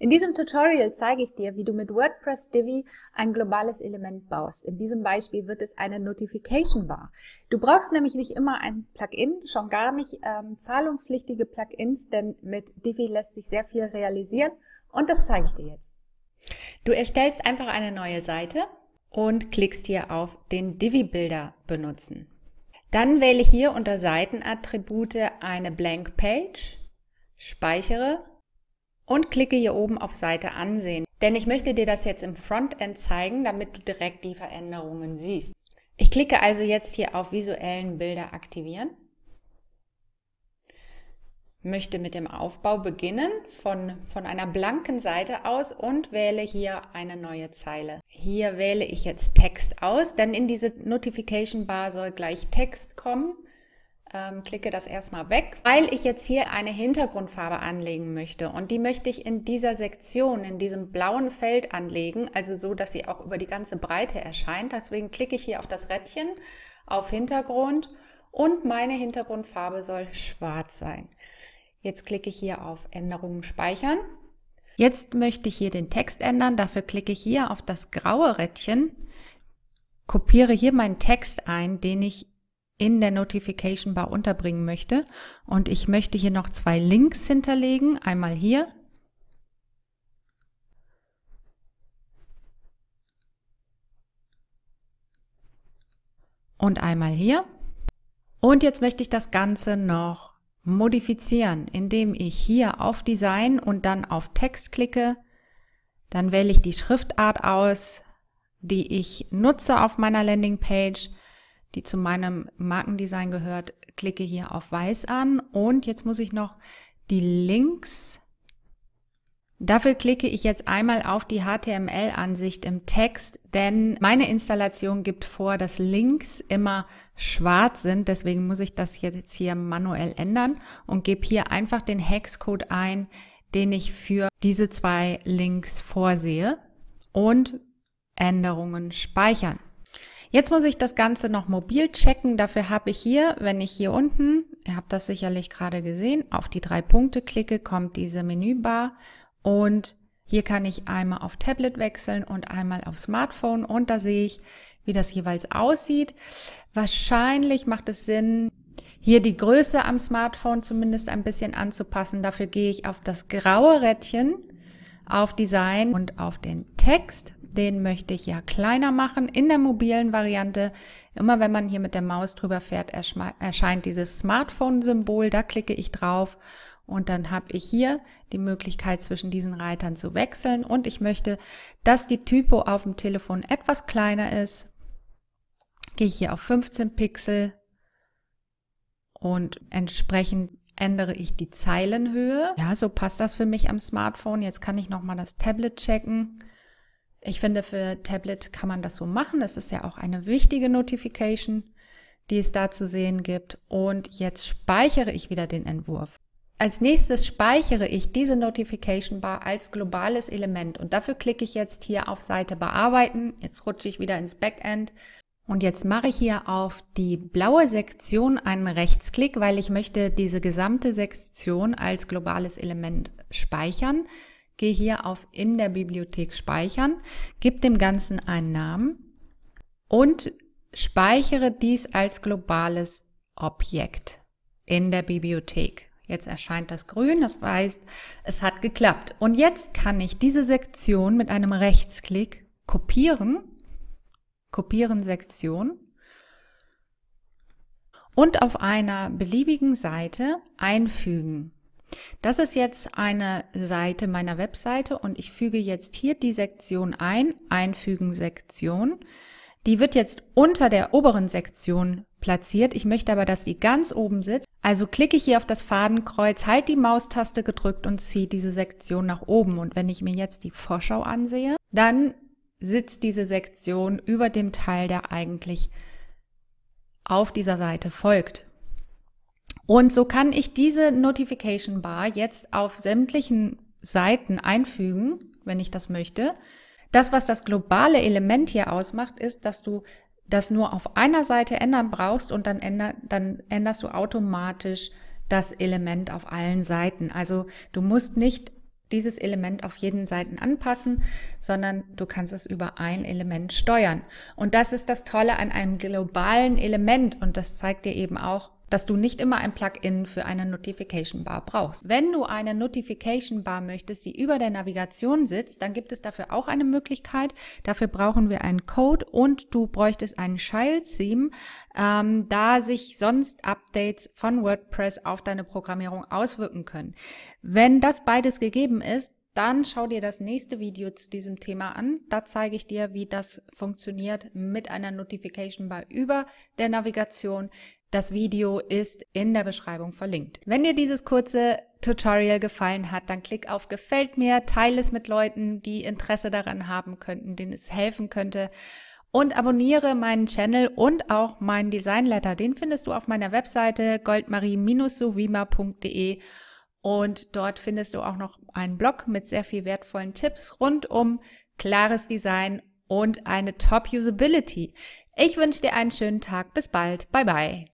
In diesem Tutorial zeige ich dir, wie du mit WordPress Divi ein globales Element baust. In diesem Beispiel wird es eine Notification Bar. Du brauchst nämlich nicht immer ein Plugin, schon gar nicht ähm, zahlungspflichtige Plugins, denn mit Divi lässt sich sehr viel realisieren und das zeige ich dir jetzt. Du erstellst einfach eine neue Seite und klickst hier auf den Divi-Bilder benutzen. Dann wähle hier unter Seitenattribute eine Blank Page, speichere und klicke hier oben auf Seite ansehen. Denn ich möchte dir das jetzt im Frontend zeigen, damit du direkt die Veränderungen siehst. Ich klicke also jetzt hier auf visuellen Bilder aktivieren, möchte mit dem Aufbau beginnen von, von einer blanken Seite aus und wähle hier eine neue Zeile. Hier wähle ich jetzt Text aus, denn in diese Notification Bar soll gleich Text kommen ähm, klicke das erstmal weg, weil ich jetzt hier eine Hintergrundfarbe anlegen möchte und die möchte ich in dieser Sektion, in diesem blauen Feld anlegen, also so, dass sie auch über die ganze Breite erscheint. Deswegen klicke ich hier auf das Rädchen, auf Hintergrund und meine Hintergrundfarbe soll schwarz sein. Jetzt klicke ich hier auf Änderungen speichern. Jetzt möchte ich hier den Text ändern, dafür klicke ich hier auf das graue Rädchen, kopiere hier meinen Text ein, den ich in der Notification Bar unterbringen möchte. Und ich möchte hier noch zwei Links hinterlegen. Einmal hier. Und einmal hier. Und jetzt möchte ich das Ganze noch modifizieren, indem ich hier auf Design und dann auf Text klicke. Dann wähle ich die Schriftart aus, die ich nutze auf meiner Landingpage die zu meinem Markendesign gehört, klicke hier auf Weiß an. Und jetzt muss ich noch die Links. Dafür klicke ich jetzt einmal auf die HTML-Ansicht im Text, denn meine Installation gibt vor, dass Links immer schwarz sind. Deswegen muss ich das jetzt hier manuell ändern und gebe hier einfach den Hexcode ein, den ich für diese zwei Links vorsehe und Änderungen speichern. Jetzt muss ich das Ganze noch mobil checken. Dafür habe ich hier, wenn ich hier unten, ihr habt das sicherlich gerade gesehen, auf die drei Punkte klicke, kommt diese Menübar und hier kann ich einmal auf Tablet wechseln und einmal auf Smartphone und da sehe ich, wie das jeweils aussieht. Wahrscheinlich macht es Sinn, hier die Größe am Smartphone zumindest ein bisschen anzupassen. Dafür gehe ich auf das graue Rädchen, auf Design und auf den Text den möchte ich ja kleiner machen in der mobilen Variante. Immer wenn man hier mit der Maus drüber fährt, erscheint dieses Smartphone-Symbol. Da klicke ich drauf und dann habe ich hier die Möglichkeit zwischen diesen Reitern zu wechseln. Und ich möchte, dass die Typo auf dem Telefon etwas kleiner ist. Gehe ich hier auf 15 Pixel und entsprechend ändere ich die Zeilenhöhe. Ja, so passt das für mich am Smartphone. Jetzt kann ich nochmal das Tablet checken. Ich finde, für Tablet kann man das so machen. Das ist ja auch eine wichtige Notification, die es da zu sehen gibt. Und jetzt speichere ich wieder den Entwurf. Als nächstes speichere ich diese Notification Bar als globales Element und dafür klicke ich jetzt hier auf Seite bearbeiten. Jetzt rutsche ich wieder ins Backend und jetzt mache ich hier auf die blaue Sektion einen Rechtsklick, weil ich möchte diese gesamte Sektion als globales Element speichern. Gehe hier auf in der Bibliothek speichern, gib dem Ganzen einen Namen und speichere dies als globales Objekt in der Bibliothek. Jetzt erscheint das grün, das heißt, es hat geklappt. Und jetzt kann ich diese Sektion mit einem Rechtsklick kopieren, kopieren Sektion und auf einer beliebigen Seite einfügen. Das ist jetzt eine Seite meiner Webseite und ich füge jetzt hier die Sektion ein, Einfügen Sektion. Die wird jetzt unter der oberen Sektion platziert. Ich möchte aber, dass die ganz oben sitzt. Also klicke ich hier auf das Fadenkreuz, halt die Maustaste gedrückt und ziehe diese Sektion nach oben. Und wenn ich mir jetzt die Vorschau ansehe, dann sitzt diese Sektion über dem Teil, der eigentlich auf dieser Seite folgt. Und so kann ich diese Notification Bar jetzt auf sämtlichen Seiten einfügen, wenn ich das möchte. Das, was das globale Element hier ausmacht, ist, dass du das nur auf einer Seite ändern brauchst und dann, änder, dann änderst du automatisch das Element auf allen Seiten. Also du musst nicht dieses Element auf jeden Seiten anpassen, sondern du kannst es über ein Element steuern. Und das ist das Tolle an einem globalen Element und das zeigt dir eben auch, dass du nicht immer ein Plugin für eine Notification Bar brauchst. Wenn du eine Notification Bar möchtest, die über der Navigation sitzt, dann gibt es dafür auch eine Möglichkeit. Dafür brauchen wir einen Code und du bräuchtest einen Child Theme, ähm, da sich sonst Updates von WordPress auf deine Programmierung auswirken können. Wenn das beides gegeben ist, dann schau dir das nächste Video zu diesem Thema an. Da zeige ich dir, wie das funktioniert mit einer Notification Bar über der Navigation. Das Video ist in der Beschreibung verlinkt. Wenn dir dieses kurze Tutorial gefallen hat, dann klick auf Gefällt mir, teile es mit Leuten, die Interesse daran haben könnten, denen es helfen könnte und abonniere meinen Channel und auch meinen Designletter. Den findest du auf meiner Webseite goldmarie-sovima.de und dort findest du auch noch einen Blog mit sehr viel wertvollen Tipps rund um klares Design und eine Top-Usability. Ich wünsche dir einen schönen Tag. Bis bald. Bye bye.